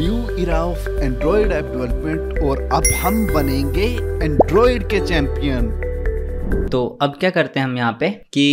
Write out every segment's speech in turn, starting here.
new era of Android app development और अब हम बनेंगे एंड्रॉइड के चैंपियन तो अब क्या करते हैं हम यहाँ पे कि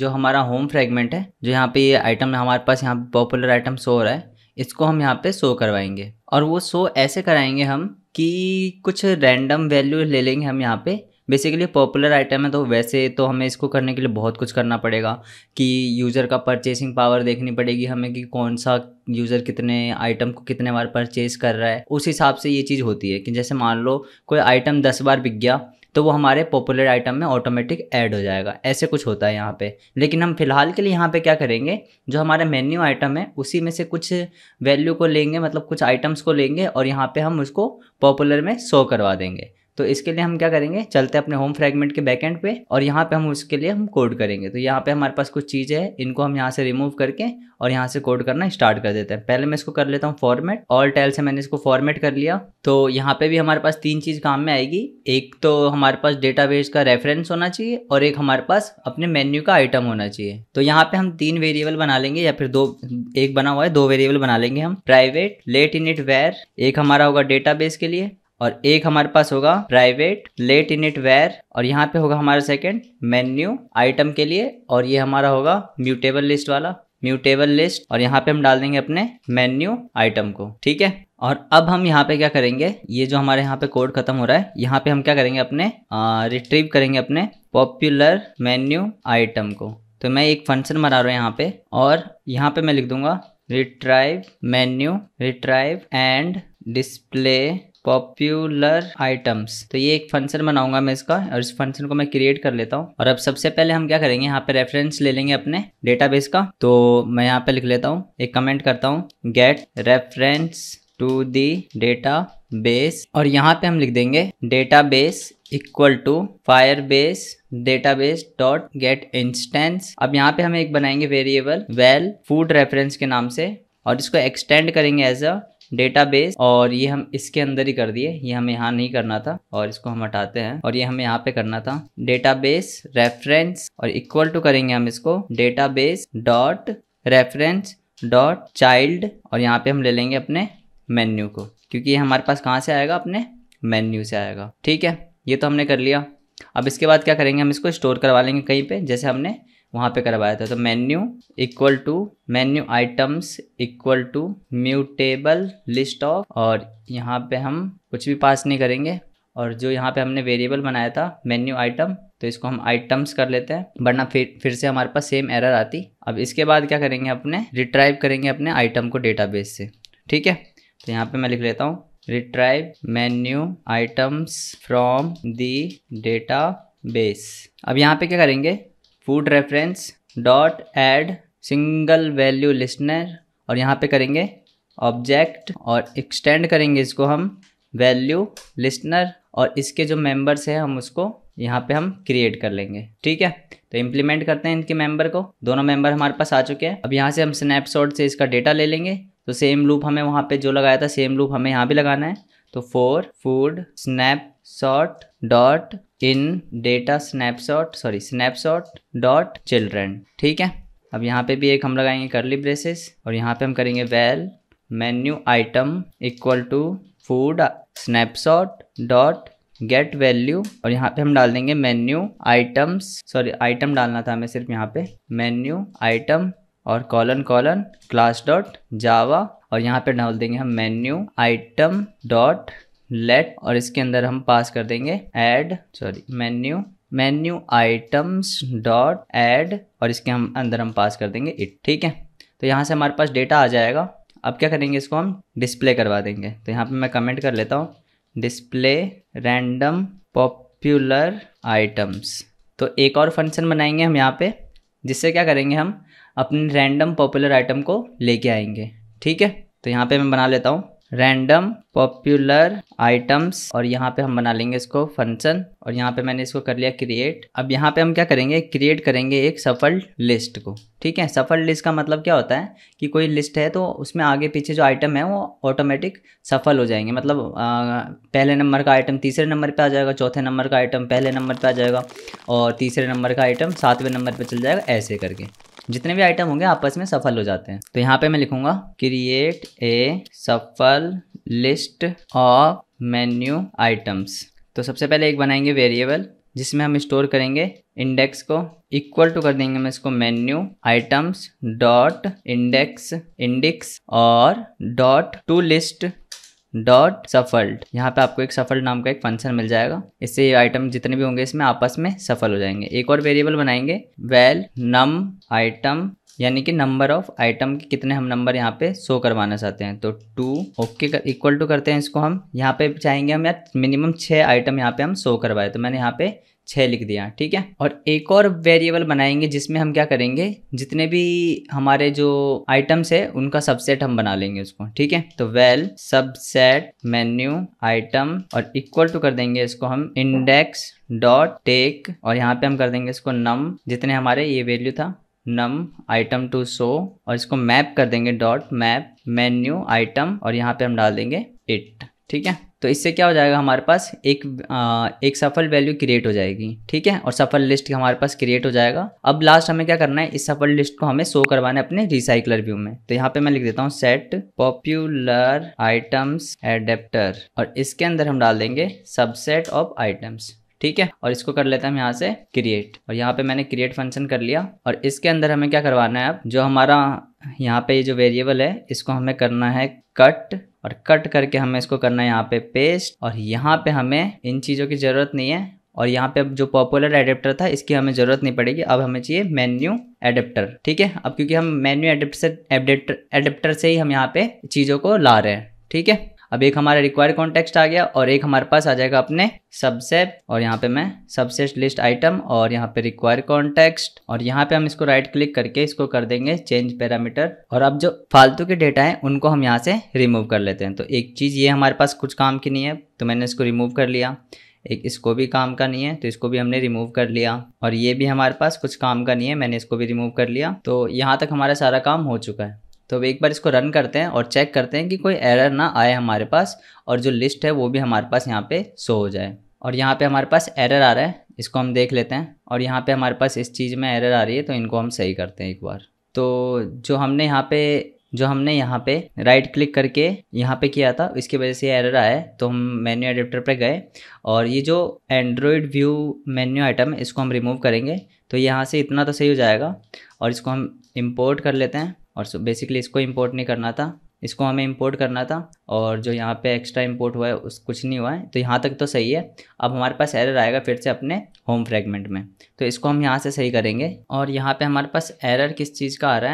जो हमारा होम फ्रेगमेंट है जो यहाँ पे ये आइटम हमारे पास यहाँ पॉपुलर आइटम शो हो रहा है इसको हम यहाँ पे शो करवाएंगे और वो शो ऐसे कराएंगे हम कि कुछ रैंडम वैल्यू ले लेंगे हम यहाँ पे बेसिकली पॉपुलर आइटम है तो वैसे तो हमें इसको करने के लिए बहुत कुछ करना पड़ेगा कि यूज़र का परचेसिंग पावर देखनी पड़ेगी हमें कि कौन सा यूज़र कितने आइटम को कितने बार परचेज कर रहा है उस हिसाब से ये चीज़ होती है कि जैसे मान लो कोई आइटम दस बार बिक गया तो वो हमारे पॉपुलर आइटम में ऑटोमेटिक ऐड हो जाएगा ऐसे कुछ होता है यहाँ पे लेकिन हम फिलहाल के लिए यहाँ पे क्या करेंगे जो हमारा मेन्यू आइटम है उसी में से कुछ वैल्यू को लेंगे मतलब कुछ आइटम्स को लेंगे और यहाँ पे हम उसको पॉपुलर में शो करवा देंगे तो इसके लिए हम क्या करेंगे चलते हैं अपने होम फ्रेगमेंट के बैक एंड पे और यहाँ पे हम उसके लिए हम कोड करेंगे तो यहाँ पे हमारे पास कुछ चीज़ें हैं इनको हम यहाँ से रिमूव करके और यहाँ से कोड करना स्टार्ट कर देते हैं पहले मैं इसको कर लेता हूँ फॉर्मेट ऑल टाइल से मैंने इसको फॉर्मेट कर लिया तो यहाँ पे भी हमारे पास तीन चीज़ काम में आएगी एक तो हमारे पास डेटाबेस का रेफरेंस होना चाहिए और एक हमारे पास अपने मेन्यू का आइटम होना चाहिए तो यहाँ पे हम तीन वेरिएबल बना लेंगे या फिर दो एक बना हुआ है दो वेरिएबल बना लेंगे हम private lateinit var एक हमारा होगा डेटा के लिए और एक हमारे पास होगा private lateinit var और यहाँ पे होगा हमारा सेकंड मेन्यू आइटम के लिए और ये हमारा होगा म्यूटेबल लिस्ट वाला म्यूटेबल लिस्ट और यहाँ पे हम डाल देंगे अपने मेन्यू आइटम को ठीक है और अब हम यहाँ पे क्या करेंगे ये जो हमारे यहाँ पे कोड खत्म हो रहा है यहाँ पे हम क्या करेंगे अपने आ, रिट्रीव करेंगे अपने पॉपुलर मेन्यू आइटम को तो मैं एक फंक्शन बना रहा हूँ यहाँ पे और यहाँ पे मैं लिख दूंगा retrieve menu retrieve and display popular items तो ये एक फंक्शन बनाऊंगा मैं इसका और इस फंक्शन को मैं क्रिएट कर लेता हूँ और अब सबसे पहले हम क्या करेंगे यहाँ पे रेफरेंस ले लेंगे अपने डेटाबेस का तो मैं यहाँ पे लिख लेता हूँ एक कमेंट करता हूँ get reference to the data base और यहाँ पे हम लिख देंगे data base equal to Firebase data base dot get instance अब यहाँ पे हम एक बनाएंगे वेरिएबल वेल फूड रेफरेंस के नाम से और इसको एक्सटेंड करेंगे एज अ डेटाबेस और ये हम इसके अंदर ही कर दिए ये हमें यहाँ नहीं करना था और इसको हम हटाते हैं और ये हमें यहाँ पे करना था डेटाबेस रेफरेंस और इक्वल टू करेंगे हम इसको database dot reference dot child और यहाँ पे हम ले लेंगे अपने मेन्यू को क्योंकि ये हमारे पास कहाँ से आएगा अपने मेन्यू से आएगा ठीक है ये तो हमने कर लिया अब इसके बाद क्या करेंगे हम इसको स्टोर करवा लेंगे कहीं पे जैसे हमने वहाँ पे करवाया था तो menu equal to menu items equal to mutable list of और यहाँ पे हम कुछ भी पास नहीं करेंगे और जो यहाँ पे हमने वेरिएबल बनाया था मेन्यू आइटम तो इसको हम आइटम्स कर लेते हैं वरना फिर फिर से हमारे पास सेम एरर आती अब इसके बाद क्या करेंगे अपने रिट्राइव करेंगे अपने आइटम को डेटा से ठीक है तो यहाँ पर मैं लिख लेता हूँ retrieve menu items from the data base अब यहाँ पे क्या करेंगे food reference dot add single value listener और यहाँ पे करेंगे ऑब्जेक्ट और एक्सटेंड करेंगे इसको हम वैल्यू लिस्टनर और इसके जो मेंबर्स हैं हम उसको यहाँ पे हम क्रिएट कर लेंगे ठीक है तो इम्प्लीमेंट करते हैं इनके मेंबर को दोनों मेंबर हमारे पास आ चुके हैं अब यहाँ से हम स्नैपशॉट से इसका डेटा ले लेंगे तो सेम लूप हमें वहाँ पे जो लगाया था सेम लूप हमें यहाँ भी लगाना है तो for food snap shot dot in data snapshot sorry snapshot dot children ठीक है अब यहाँ पे भी एक हम लगाएंगे करली ब्रेसेस और यहाँ पे हम करेंगे val menu item equal to food snapshot dot get value और यहाँ पे हम डाल देंगे मेन्यू आइटम्स सॉरी आइटम डालना था हमें सिर्फ यहाँ पे मेन्यू आइटम और colon colon class dot Java और यहाँ पे डाल देंगे हम मेन्यू आइटम डॉट लेट और इसके अंदर हम पास कर देंगे add sorry menu menu items dot add और इसके हम अंदर हम पास कर देंगे इट ठीक है तो यहाँ से हमारे पास डेटा आ जाएगा अब क्या करेंगे इसको हम डिस्प्ले करवा देंगे तो यहाँ पे मैं कमेंट कर लेता हूँ डिस्प्ले रैंडम पॉपुलर आइटम्स तो एक और फंक्शन बनाएंगे हम यहाँ पे जिससे क्या करेंगे हम अपने रैंडम पॉपुलर आइटम को लेके आएंगे ठीक है तो यहाँ पे मैं बना लेता हूँ रैंडम पॉपुलर आइटम्स और यहाँ पे हम बना लेंगे इसको फंक्शन और यहाँ पे मैंने इसको कर लिया क्रिएट अब यहाँ पे हम क्या करेंगे क्रिएट करेंगे एक सफल लिस्ट को ठीक है सफल लिस्ट का मतलब क्या होता है कि कोई लिस्ट है तो उसमें आगे पीछे जो आइटम है वो ऑटोमेटिक सफल हो जाएंगे मतलब आ, पहले नंबर का आइटम तीसरे नंबर पर आ जाएगा चौथे नंबर का आइटम पहले नंबर पर आ जाएगा और तीसरे नंबर का आइटम सातवें नंबर पर चल जाएगा ऐसे करके जितने भी आइटम होंगे आपस में सफल हो जाते हैं तो यहाँ पे मैं लिखूंगा क्रिएट ए सफल लिस्ट ऑफ मेन्यू आइटम्स तो सबसे पहले एक बनाएंगे वेरिएबल जिसमें हम स्टोर करेंगे इंडेक्स को इक्वल टू कर देंगे मैं इसको menu items dot index index और डॉट टू लिस्ट डॉट सफल्ट यहाँ पे आपको एक सफल नाम का एक फंक्शन मिल जाएगा इससे ये आइटम जितने भी होंगे इसमें आपस में सफल हो जाएंगे एक और वेरिएबल बनाएंगे वेल नम आइटम यानी कि नंबर ऑफ आइटम के कितने हम नंबर यहाँ पे शो करवाना चाहते हैं तो टू ओके इक्वल टू करते हैं इसको हम यहाँ पे चाहेंगे हम यार मिनिमम छः आइटम यहाँ पे हम शो करवाए तो मैंने यहाँ पे छः लिख दिया ठीक है और एक और वेरिएबल बनाएंगे जिसमें हम क्या करेंगे जितने भी हमारे जो आइटम्स है उनका सबसेट हम बना लेंगे उसको ठीक है तो वेल सबसेट मेन्यू आइटम और इक्वल टू कर देंगे इसको हम इंडेक्स डॉट टेक और यहाँ पे हम कर देंगे इसको नम जितने हमारे ये वैल्यू था नम आइटम टू सो और इसको मैप कर देंगे डॉट मैप मेन्यू आइटम और यहाँ पे हम डाल देंगे इट ठीक है तो इससे क्या हो जाएगा हमारे पास एक आ, एक सफल वैल्यू क्रिएट हो जाएगी ठीक है और सफल लिस्ट हमारे पास क्रिएट हो जाएगा अब लास्ट हमें क्या करना है इस सफल लिस्ट को हमें शो करवाना है अपने रिसाइकलर व्यू में तो यहाँ पे मैं लिख देता हूँ सेट पॉप्यूलर आइटम्स एडेप्टर और इसके अंदर हम डाल देंगे सबसेट ऑफ आइटम्स ठीक है और इसको कर हैं हम यहाँ से क्रिएट और यहाँ पे मैंने क्रिएट फंक्शन कर लिया और इसके अंदर हमें क्या करवाना है अब जो हमारा यहाँ पे जो वेरिएबल है इसको हमें करना है कट और कट करके हमें इसको करना है यहाँ पे पेस्ट और यहाँ पे हमें इन चीज़ों की ज़रूरत नहीं है और यहाँ पे अब जो पॉपुलर एडेप्टर था इसकी हमें ज़रूरत नहीं पड़ेगी अब हमें चाहिए मेन्यू एडेप्टर ठीक है अब क्योंकि हम मेन्यू एडेप्टर से एडेप्टर एडेप्टर से ही हम यहाँ पे चीज़ों को ला रहे हैं ठीक है अब एक हमारा रिक्वायर कॉन्टेक्स्ट आ गया और एक हमारे पास आ जाएगा अपने सबसेट और यहाँ पे मैं सबसेट लिस्ट आइटम और यहाँ पे रिक्वायर कॉन्टेक्स्ट और यहाँ पे हम इसको राइट क्लिक करके इसको कर देंगे चेंज पैरामीटर और अब जो फालतू के डेटा है उनको हम यहाँ से रिमूव कर लेते हैं तो एक चीज़ ये हमारे पास कुछ काम की नहीं है तो मैंने इसको रिमूव कर लिया एक इसको भी काम का नहीं है तो इसको भी हमने रिमूव कर लिया और ये भी हमारे पास कुछ काम का नहीं है मैंने इसको भी रिमूव कर लिया तो यहाँ तक हमारा सारा काम हो चुका है तो अब एक बार इसको रन करते हैं और चेक करते हैं कि कोई एरर ना आए हमारे पास और जो लिस्ट है वो भी हमारे पास यहाँ पे शो हो जाए और यहाँ पे हमारे पास एरर आ रहा है इसको हम देख लेते हैं और यहाँ पे हमारे पास इस चीज़ में एरर आ रही है तो इनको हम सही करते हैं एक बार तो जो हमने यहाँ पे जो हमने यहाँ पे राइट क्लिक करके यहाँ पे किया था इसकी वजह से एरर आया है तो हम मेन्यू एडिप्टर पे गए और ये जो एंड्रॉयड व्यू मेन्यू आइटम है इसको हम रिमूव करेंगे तो यहाँ से इतना तो सही हो जाएगा और इसको हम इम्पोर्ट कर लेते हैं और बेसिकली इसको इम्पोर्ट नहीं करना था इसको हमें इम्पोर्ट करना था और जो यहाँ पे एक्स्ट्रा इम्पोर्ट हुआ है उस कुछ नहीं हुआ है तो यहाँ तक तो सही है अब हमारे पास एरर आएगा फिर से अपने होम फ्रेगमेंट में तो इसको हम यहाँ से सही करेंगे और यहाँ पे हमारे पास एरर किस चीज़ का आ रहा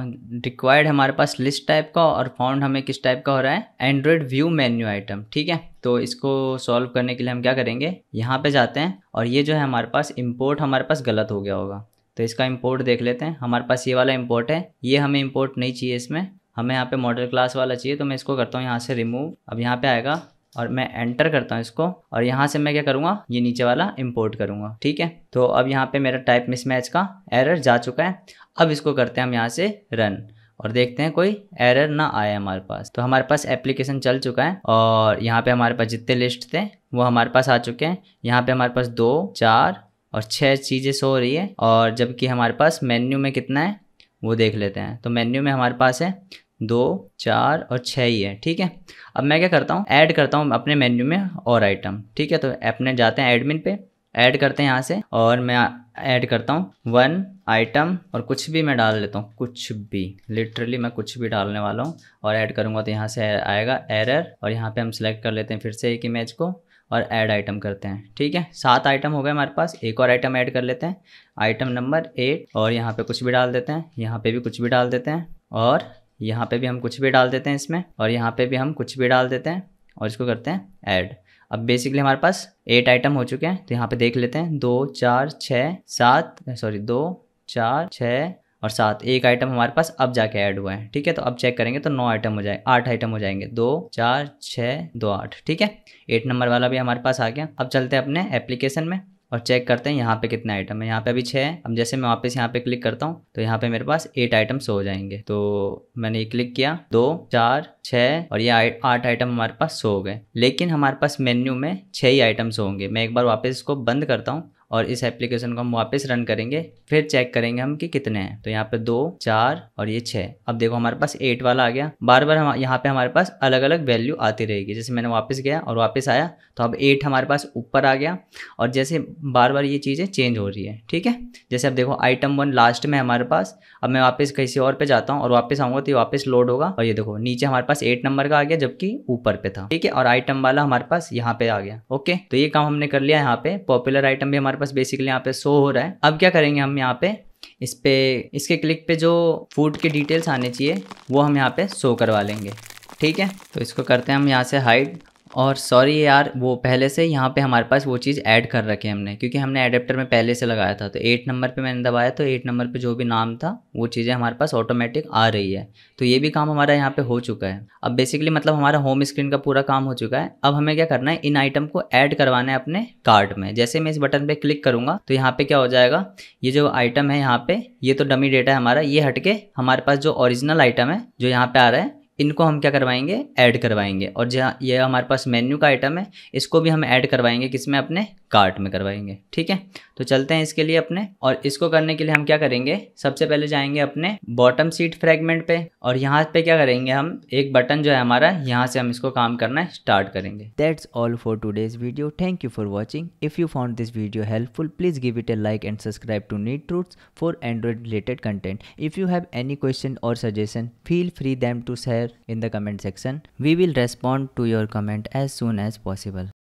है रिक्वायर्ड हमारे पास लिस्ट टाइप का और फाउंड हमें किस टाइप का हो रहा है एंड्रॉयड व्यू मेन्यू आइटम ठीक है तो इसको सॉल्व करने के लिए हम क्या करेंगे यहाँ पर जाते हैं और ये जो है हमारे पास इम्पोर्ट हमारे पास गलत हो गया होगा तो इसका इम्पोर्ट देख लेते हैं हमारे पास ये वाला इम्पोर्ट है ये हमें इम्पोर्ट नहीं चाहिए इसमें हमें यहाँ पे मॉडल क्लास वाला चाहिए तो मैं इसको करता हूँ यहाँ से रिमूव अब यहाँ पे आएगा और मैं एंटर करता हूँ इसको और यहाँ से मैं क्या करूँगा ये नीचे वाला इम्पोर्ट करूँगा ठीक है तो अब यहाँ पे मेरा टाइप मिसमैच का एरर जा चुका है अब इसको करते हैं हम यहाँ से रन और देखते हैं कोई एरर ना आए हमारे पास तो हमारे पास एप्लीकेशन चल चुका है और यहाँ पर हमारे पास जितने लिस्ट थे वो हमारे पास आ चुके हैं यहाँ पर हमारे पास दो चार और छः चीज़ें शो हो रही है और जबकि हमारे पास मेन्यू में कितना है वो देख लेते हैं तो मेन्यू में हमारे पास है दो चार और छः ही है ठीक है अब मैं क्या करता हूँ ऐड करता हूँ अपने मेन्यू में और आइटम ठीक है तो अपने जाते हैं एडमिन पे ऐड करते हैं यहाँ से और मैं ऐड करता हूँ वन आइटम और कुछ भी मैं डाल लेता हूँ कुछ भी लिटरली मैं कुछ भी डालने वाला हूँ और ऐड करूँगा तो यहाँ से आएगा एरर और यहाँ पे हम सेलेक्ट कर लेते हैं फिर से एक इमेज को और ऐड आइटम करते हैं ठीक है सात आइटम हो गए हमारे पास एक और आइटम ऐड कर लेते हैं आइटम नंबर एट और यहाँ पे कुछ भी डाल देते हैं यहाँ पे भी कुछ भी डाल देते हैं और यहाँ पे भी हम कुछ भी डाल देते हैं इसमें और यहाँ पे भी हम कुछ भी डाल देते हैं और इसको करते हैं ऐड अब बेसिकली हमारे पास एट आइटम हो चुके हैं तो यहाँ पे देख लेते हैं दो चार छः सात सॉरी दो चार छः और सात एक आइटम हमारे पास अब जाके ऐड हुआ है ठीक है तो अब चेक करेंगे तो नौ आइटम हो जाए आठ आइटम हो जाएंगे दो चार छः दो आठ ठीक है एट नंबर वाला भी हमारे पास आ गया अब चलते हैं अपने एप्लीकेशन में और चेक करते हैं यहाँ पे कितने आइटम है यहाँ पे अभी छः है अब जैसे मैं वापस यहाँ पे क्लिक करता हूँ तो यहाँ पे मेरे पास एट आइटम्स हो जाएंगे तो मैंने ये क्लिक किया दो चार छः और ये आठ आइटम हमारे पास सो हो गए लेकिन हमारे पास मेन्यू में छः ही आइटम्स होंगे मैं एक बार वापस इसको बंद करता हूँ और इस एप्लीकेशन को हम वापस रन करेंगे फिर चेक करेंगे हम कि कितने हैं तो यहाँ पे दो चार और ये छः अब देखो हमारे पास एट वाला आ गया बार बार हम यहाँ पे हमारे पास अलग अलग वैल्यू आती रहेगी जैसे मैंने वापस गया और वापस आया तो अब एट हमारे पास ऊपर आ गया और जैसे बार बार ये चीज़ें चेंज हो रही है ठीक है जैसे अब देखो आइटम वन लास्ट में हमारे पास अब मैं वापस किसी और पे जाता हूँ और वापस आऊँगा तो ये वापस लोड होगा और ये देखो नीचे हमारे पास एट नंबर का आ गया जबकि ऊपर पे था ठीक है और आइटम वाला हमारे पास यहाँ पे आ गया ओके तो ये काम हमने कर लिया यहाँ पे पॉपुलर आइटम भी हमारे पास बेसिकली यहाँ पे शो हो रहा है अब क्या करेंगे हम यहाँ पे इस पे इसके क्लिक पे जो फूड के डिटेल्स आने चाहिए वो हम यहाँ पे शो करवा लेंगे ठीक है तो इसको करते हैं हम यहाँ से हाइड और सॉरी यार वो पहले से यहाँ पे हमारे पास वो चीज़ ऐड कर रखी है हमने क्योंकि हमने एडेप्टर में पहले से लगाया था तो एट नंबर पे मैंने दबाया तो एट नंबर पे जो भी नाम था वो चीज़ें हमारे पास ऑटोमेटिक आ रही है तो ये भी काम हमारा यहाँ पे हो चुका है अब बेसिकली मतलब हमारा होम स्क्रीन का पूरा काम हो चुका है अब हमें क्या करना है इन आइटम को ऐड करवाना है अपने कार्ड में जैसे मैं इस बटन पर क्लिक करूँगा तो यहाँ पर क्या हो जाएगा ये जो आइटम है यहाँ पर ये तो डमी डेटा है हमारा ये के हमारे पास जो ऑरिजिनल आइटम है जो यहाँ पर आ रहा है इनको हम क्या करवाएंगे ऐड करवाएंगे और जहाँ यह हमारे पास मेन्यू का आइटम है इसको भी हम ऐड करवाएंगे किसमें अपने कार्ट में करवाएंगे ठीक है तो चलते हैं इसके लिए अपने और इसको करने के लिए हम क्या करेंगे सबसे पहले जाएंगे अपने बॉटम सीट फ्रेगमेंट पे और यहाँ पे क्या करेंगे हम एक बटन जो है हमारा यहाँ से हम इसको काम करना स्टार्ट करेंगे that's all for today's video thank you for watching if you found this video helpful please give it a like and subscribe to Neat Truth for Android related content if you have any question or suggestion feel free them to share in the comment section we will respond to your comment as soon as possible